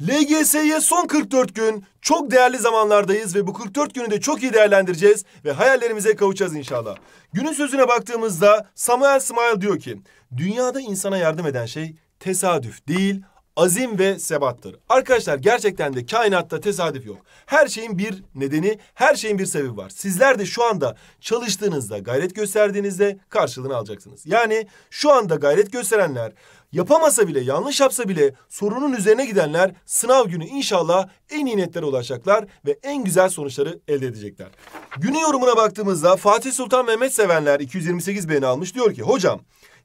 LGS'ye son 44 gün çok değerli zamanlardayız ve bu 44 günü de çok iyi değerlendireceğiz ve hayallerimize kavuşacağız inşallah. Günün sözüne baktığımızda Samuel Smile diyor ki, dünyada insana yardım eden şey tesadüf değil azim ve sebattır. Arkadaşlar gerçekten de kainatta tesadüf yok. Her şeyin bir nedeni, her şeyin bir sebebi var. Sizler de şu anda çalıştığınızda, gayret gösterdiğinizde karşılığını alacaksınız. Yani şu anda gayret gösterenler, yapamasa bile, yanlış yapsa bile sorunun üzerine gidenler sınav günü inşallah en iyi netlere ulaşacaklar ve en güzel sonuçları elde edecekler. Günü yorumuna baktığımızda Fatih Sultan Mehmet sevenler 228 beğeni almış diyor ki hocam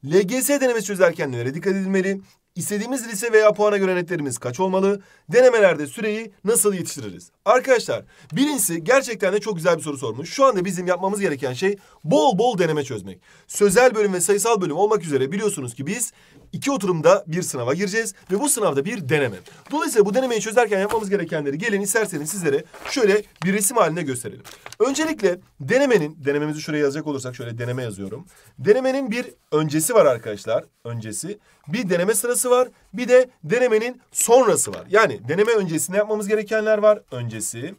LGS denemesi çözerken nelere dikkat edilmeli? İstediğimiz lise veya puana göre netlerimiz kaç olmalı? Denemelerde süreyi nasıl yetiştiririz? Arkadaşlar birincisi gerçekten de çok güzel bir soru sormuş. Şu anda bizim yapmamız gereken şey bol bol deneme çözmek. Sözel bölüm ve sayısal bölüm olmak üzere biliyorsunuz ki biz iki oturumda bir sınava gireceğiz ve bu sınavda bir deneme. Dolayısıyla bu denemeyi çözerken yapmamız gerekenleri gelin isterseniz sizlere şöyle bir resim haline gösterelim. Öncelikle denemenin, denememizi şuraya yazacak olursak şöyle deneme yazıyorum. Denemenin bir öncesi var arkadaşlar, öncesi. Bir deneme sırası var, bir de denemenin sonrası var. Yani deneme öncesinde yapmamız gerekenler var, öncesi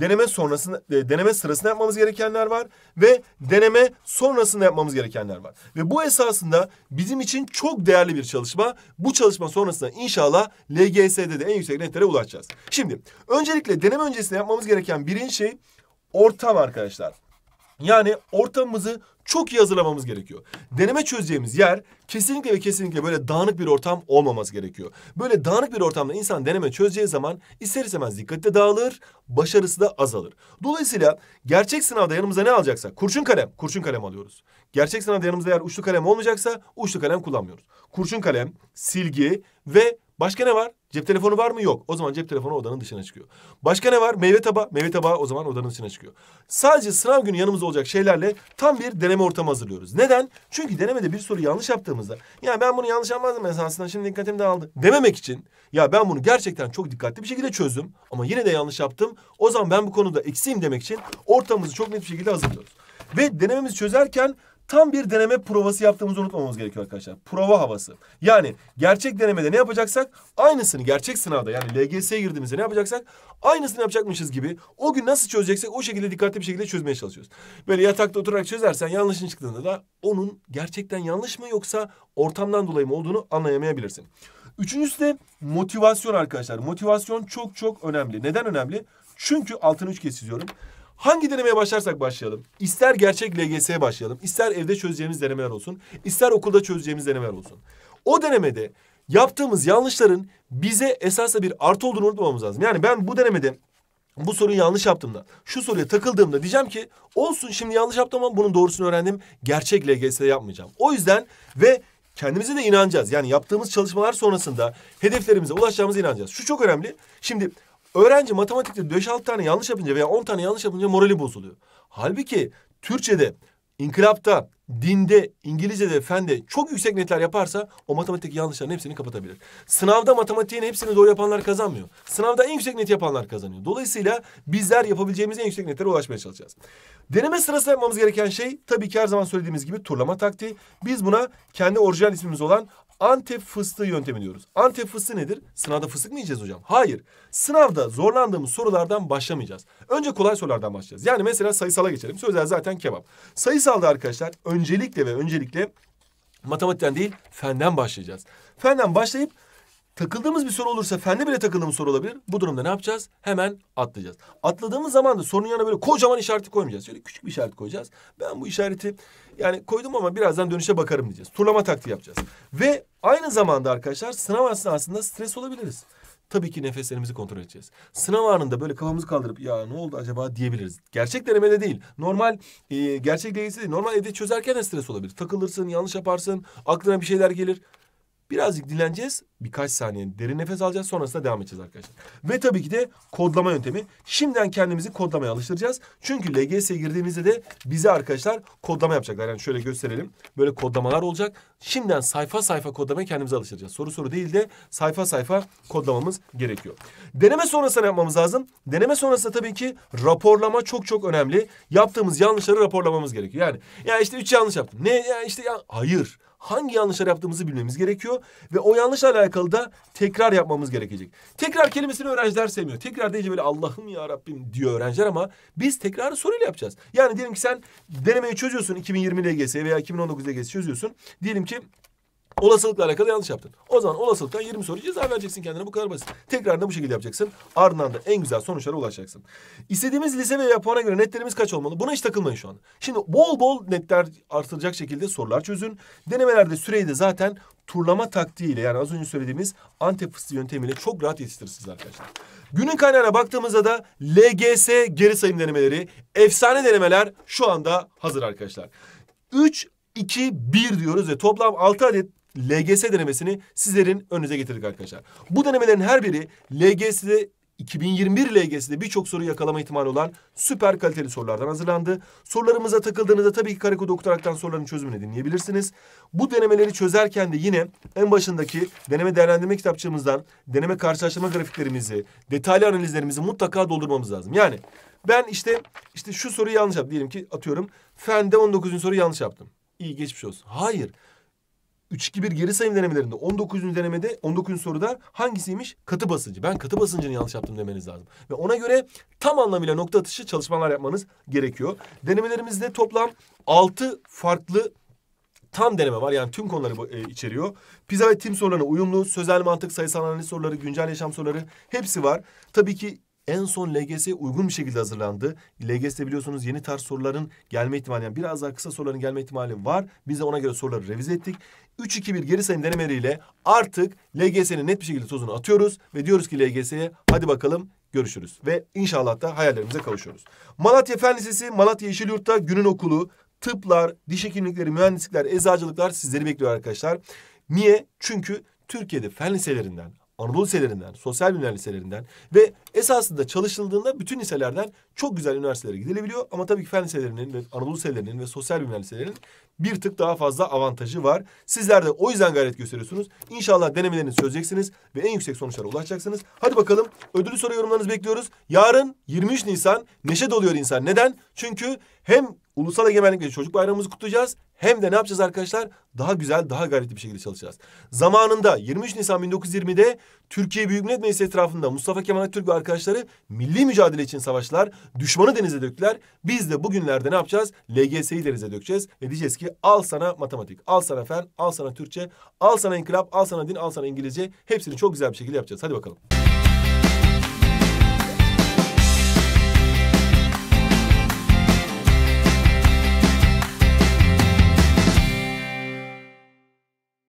deneme sonrasında e, deneme sırasında yapmamız gerekenler var ve deneme sonrasında yapmamız gerekenler var. Ve bu esasında bizim için çok değerli bir çalışma. Bu çalışma sonrasında inşallah LGS'de de en yüksek netlere ulaşacağız. Şimdi öncelikle deneme öncesinde yapmamız gereken birinci şey ortam arkadaşlar. Yani ortamımızı çok iyi hazırlamamız gerekiyor. Deneme çözeceğimiz yer kesinlikle ve kesinlikle böyle dağınık bir ortam olmaması gerekiyor. Böyle dağınık bir ortamda insan deneme çözeceği zaman ister istemez dikkat de dağılır, başarısı da azalır. Dolayısıyla gerçek sınavda yanımıza ne alacaksa kurşun kalem, kurşun kalem alıyoruz. Gerçek sınavda yanımızda eğer uçlu kalem olmayacaksa uçlu kalem kullanmıyoruz. Kurşun kalem, silgi ve başka ne var? Cep telefonu var mı? Yok. O zaman cep telefonu odanın dışına çıkıyor. Başka ne var? Meyve tabağı. Meyve tabağı o zaman odanın dışına çıkıyor. Sadece sınav günü yanımızda olacak şeylerle tam bir deneme ortamı hazırlıyoruz. Neden? Çünkü denemede bir soru yanlış yaptığımızda... ...ya ben bunu yanlış yapmazdım esasında şimdi dikkatim dağıldı. Dememek için ya ben bunu gerçekten çok dikkatli bir şekilde çözdüm... ...ama yine de yanlış yaptım. O zaman ben bu konuda eksiğim demek için ortamımızı çok net bir şekilde hazırlıyoruz. Ve denememizi çözerken tam bir deneme provası yaptığımızı unutmamamız gerekiyor arkadaşlar. Prova havası. Yani gerçek denemede ne yapacaksak aynısını gerçek sınavda yani LGS'ye girdiğimizde ne yapacaksak aynısını yapacakmışız gibi o gün nasıl çözeceksek o şekilde dikkatli bir şekilde çözmeye çalışıyoruz. Böyle yatakta oturarak çözersen yanlışın çıktığında da onun gerçekten yanlış mı yoksa ortamdan dolayı mı olduğunu anlayamayabilirsin. Üçüncüsü de motivasyon arkadaşlar. Motivasyon çok çok önemli. Neden önemli? Çünkü altını üç kez çiziyorum. Hangi denemeye başlarsak başlayalım. İster gerçek LGS'ye başlayalım. ister evde çözeceğimiz denemeler olsun. ister okulda çözeceğimiz denemeler olsun. O denemede yaptığımız yanlışların bize esasla bir artı olduğunu unutmamamız lazım. Yani ben bu denemede bu soruyu yanlış yaptığımda, şu soruya takıldığımda diyeceğim ki olsun şimdi yanlış yaptım ama bunun doğrusunu öğrendim. Gerçek LGS yapmayacağım. O yüzden ve kendimize de inanacağız. Yani yaptığımız çalışmalar sonrasında hedeflerimize ulaşacağımıza inanacağız. Şu çok önemli. Şimdi Öğrenci matematikte 5-6 tane yanlış yapınca veya 10 tane yanlış yapınca morali bozuluyor. Halbuki Türkçe'de, inkılapta, dinde, İngilizce'de, fende çok yüksek netler yaparsa o matematikteki yanlışların hepsini kapatabilir. Sınavda matematiğin hepsini doğru yapanlar kazanmıyor. Sınavda en yüksek net yapanlar kazanıyor. Dolayısıyla bizler yapabileceğimiz en yüksek netlere ulaşmaya çalışacağız. Deneme sırasında yapmamız gereken şey tabii ki her zaman söylediğimiz gibi turlama taktiği. Biz buna kendi orijinal ismimiz olan Antep fıstığı yöntemi diyoruz. Antep fıstığı nedir? Sınavda fıstık mı yiyeceğiz hocam? Hayır. Sınavda zorlandığımız sorulardan başlamayacağız. Önce kolay sorulardan başlayacağız. Yani mesela sayısala geçelim. Sözler zaten kebap. Sayısalda arkadaşlar öncelikle ve öncelikle matematikten değil fenden başlayacağız. Fenden başlayıp takıldığımız bir soru olursa fende bile takıldığımız soru olabilir. Bu durumda ne yapacağız? Hemen atlayacağız. Atladığımız zaman da sorunun yanına böyle kocaman işareti koymayacağız. Şöyle küçük bir işaret koyacağız. Ben bu işareti yani koydum ama birazdan dönüşe bakarım diyeceğiz. Turlama taktiği yapacağız. Ve aynı zamanda arkadaşlar sınav aslında stres olabiliriz. Tabii ki nefeslerimizi kontrol edeceğiz. Sınav anında böyle kafamızı kaldırıp ya ne oldu acaba diyebiliriz. Gerçek denemede değil. Normal e, gerçek denemesi değil. Normal evde çözerken de stres olabilir. Takılırsın, yanlış yaparsın, aklına bir şeyler gelir. Birazcık dinleneceğiz, Birkaç saniye derin nefes alacağız. Sonrasında devam edeceğiz arkadaşlar. Ve tabii ki de kodlama yöntemi. Şimdiden kendimizi kodlamaya alıştıracağız. Çünkü LGS'ye girdiğimizde de bize arkadaşlar kodlama yapacaklar. Yani şöyle gösterelim. Böyle kodlamalar olacak. Şimdiden sayfa sayfa kodlamaya kendimize alıştıracağız. Soru soru değil de sayfa sayfa kodlamamız gerekiyor. Deneme sonrasında yapmamız lazım. Deneme sonrasında tabii ki raporlama çok çok önemli. Yaptığımız yanlışları raporlamamız gerekiyor. Yani ya işte üç yanlış yaptım. Ne ya işte ya hayır hangi yanlışlar yaptığımızı bilmemiz gerekiyor. Ve o yanlışla alakalı da tekrar yapmamız gerekecek. Tekrar kelimesini öğrenciler sevmiyor. Tekrar deyince böyle Allah'ım ya Rabbim diyor öğrenciler ama biz tekrarı soruyla yapacağız. Yani diyelim ki sen denemeyi çözüyorsun 2020 LGS veya 2019 LGS çözüyorsun. Diyelim ki Olasılıkla alakalı yanlış yaptın. O zaman olasılıktan 20 soru ceza vereceksin kendine. Bu kadar basit. Tekrar bu şekilde yapacaksın. Ardından da en güzel sonuçlara ulaşacaksın. İstediğimiz lise veya puana göre netlerimiz kaç olmalı? Buna hiç takılmayın şu an. Şimdi bol bol netler artıracak şekilde sorular çözün. Denemelerde süreyi de zaten turlama taktiğiyle yani az önce söylediğimiz Antep fıstığı yöntemiyle çok rahat yetiştirirsiniz arkadaşlar. Günün kaynağına baktığımızda da LGS geri sayım denemeleri, efsane denemeler şu anda hazır arkadaşlar. 3 2, 1 diyoruz ve toplam 6 adet LGS denemesini sizlerin önünüze getirdik arkadaşlar. Bu denemelerin her biri LGS'de 2021 LGS'de birçok soru yakalama ihtimali olan süper kaliteli sorulardan hazırlandı. Sorularımıza takıldığınızda tabii ki karekodu okutaraktan soruların çözümünü dinleyebilirsiniz. Bu denemeleri çözerken de yine en başındaki deneme değerlendirme kitapçığımızdan deneme karşılaştırma grafiklerimizi, detaylı analizlerimizi mutlaka doldurmamız lazım. Yani ben işte işte şu soruyu yanlış yaptım diyelim ki atıyorum fende 19. soruyu yanlış yaptım. İyi geçmiş olsun. Hayır. 3-2-1 geri sayım denemelerinde 19. denemede 19. soruda hangisiymiş? Katı basıncı. Ben katı basıncını yanlış yaptım demeniz lazım. Ve ona göre tam anlamıyla nokta atışı çalışmalar yapmanız gerekiyor. Denemelerimizde toplam 6 farklı tam deneme var. Yani tüm konuları e, içeriyor. Pizza ve tim sorularına uyumlu, sözel mantık, sayısal analiz soruları, güncel yaşam soruları hepsi var. Tabii ki en son LGS'ye uygun bir şekilde hazırlandı. LGS'de biliyorsunuz yeni tarz soruların gelme ihtimali yani biraz daha kısa soruların gelme ihtimali var. Biz de ona göre soruları revize ettik. 3-2-1 geri sayım denemeleriyle artık LGS'nin net bir şekilde tozunu atıyoruz ve diyoruz ki LGS'ye hadi bakalım görüşürüz. Ve inşallah da hayallerimize kavuşuyoruz. Malatya Fen Lisesi, Malatya Yeşilyurt'ta günün okulu, tıplar, diş hekimlikleri, mühendislikler, eczacılıklar sizleri bekliyor arkadaşlar. Niye? Çünkü Türkiye'de fen liselerinden Anadolu liselerinden, sosyal bilimler liselerinden ve esasında çalışıldığında bütün liselerden çok güzel üniversitelere gidilebiliyor. Ama tabii ki fen liselerinin ve Anadolu liselerinin ve sosyal bilimler liselerinin bir tık daha fazla avantajı var. Sizler de o yüzden gayret gösteriyorsunuz. İnşallah denemelerini çözeceksiniz ve en yüksek sonuçlara ulaşacaksınız. Hadi bakalım ödülü soru yorumlarınızı bekliyoruz. Yarın 23 Nisan neşe doluyor insan. Neden? Çünkü hem ulusal egemenlik ve çocuk bayramımızı kutlayacağız. Hem de ne yapacağız arkadaşlar? Daha güzel, daha gayretli bir şekilde çalışacağız. Zamanında 23 Nisan 1920'de Türkiye Büyük Millet Meclisi etrafında Mustafa Kemal Atatürk ve arkadaşları milli mücadele için savaşlar, düşmanı denize döktüler. Biz de bugünlerde ne yapacağız? LGS'yi denize dökeceğiz ve diyeceğiz ki al sana matematik, al sana fen, al sana Türkçe, al sana inkılap, al sana din, al sana İngilizce. Hepsini çok güzel bir şekilde yapacağız. Hadi bakalım.